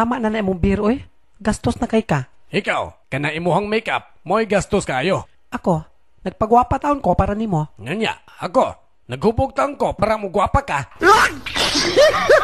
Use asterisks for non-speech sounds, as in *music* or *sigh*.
Tama na na imong beer, oy. Gastos na kay ka. Ikaw, kana imuhang makeup, mo'y gastos kayo. Ako, nagpagwapa taon ko para nimo. Nganya, ako, naghubog taon ko para mo gwapa ka. *laughs*